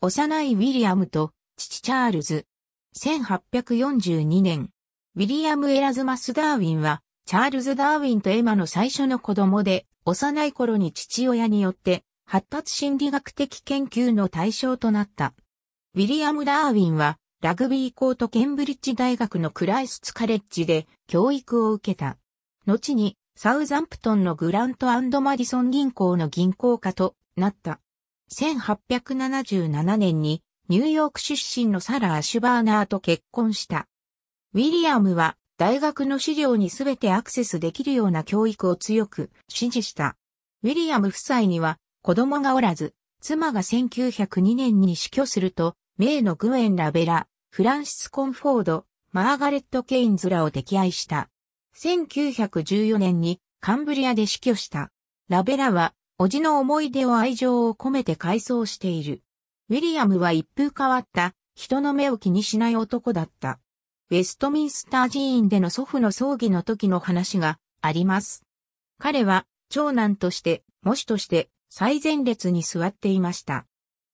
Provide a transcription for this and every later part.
幼いウィリアムと父チャールズ。1842年、ウィリアム・エラズマス・ダーウィンは、チャールズ・ダーウィンとエマの最初の子供で、幼い頃に父親によって、発達心理学的研究の対象となった。ウィリアム・ダーウィンは、ラグビー校とケンブリッジ大学のクライスツカレッジで教育を受けた。後に、サウザンプトンのグラントマディソン銀行の銀行家となった。1877年にニューヨーク出身のサラ・アシュバーナーと結婚した。ウィリアムは大学の資料にすべてアクセスできるような教育を強く支持した。ウィリアム夫妻には子供がおらず、妻が1902年に死去すると、名のグエン・ラベラ、フランシス・コンフォード、マーガレット・ケインズらを溺愛した。1914年にカンブリアで死去した。ラベラはおじの思い出を愛情を込めて回想している。ウィリアムは一風変わった、人の目を気にしない男だった。ウェストミンスター寺院での祖父の葬儀の時の話があります。彼は長男として、模試として最前列に座っていました。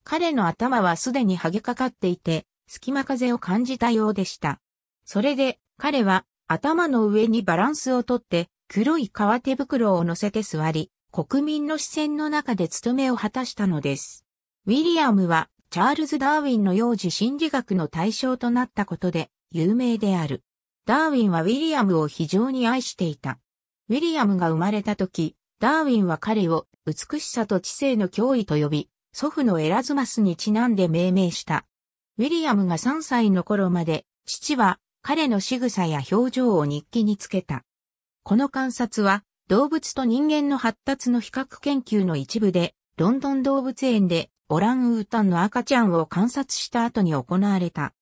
彼の頭はすでに剥げかかっていて、隙間風を感じたようでした。それで、彼は頭の上にバランスをとって、黒い革手袋を乗せて座り、国民の視線の中で務めを果たしたのです。ウィリアムはチャールズ・ダーウィンの幼児心理学の対象となったことで有名である。ダーウィンはウィリアムを非常に愛していた。ウィリアムが生まれた時、ダーウィンは彼を美しさと知性の脅威と呼び、祖父のエラズマスにちなんで命名した。ウィリアムが3歳の頃まで、父は彼の仕草や表情を日記につけた。この観察は動物と人間の発達の比較研究の一部で、ロンドン動物園でオランウータンの赤ちゃんを観察した後に行われた。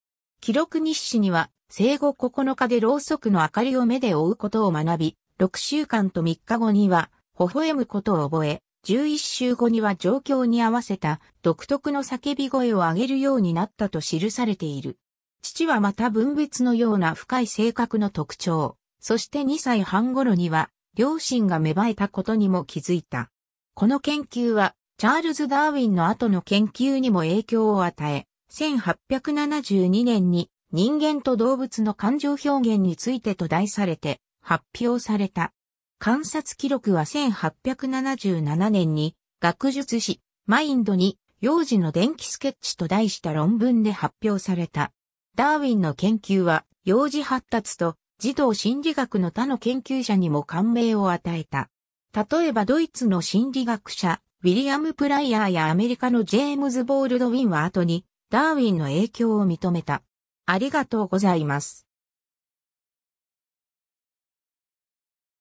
記録日誌には、生後9日でろうそくの明かりを目で追うことを学び、6週間と3日後には、微笑むことを覚え、11週後には状況に合わせた独特の叫び声を上げるようになったと記されている。父はまた分別のような深い性格の特徴。そして2歳半頃には両親が芽生えたことにも気づいた。この研究は、チャールズ・ダーウィンの後の研究にも影響を与え、1872年に人間と動物の感情表現についてと題されて発表された。観察記録は1877年に学術誌マインドに幼児の電気スケッチと題した論文で発表された。ダーウィンの研究は幼児発達と児童心理学の他の研究者にも感銘を与えた。例えばドイツの心理学者、ウィリアム・プライヤーやアメリカのジェームズ・ボールドウィンは後に、ダーウィンの影響を認めた。ありがとうございます。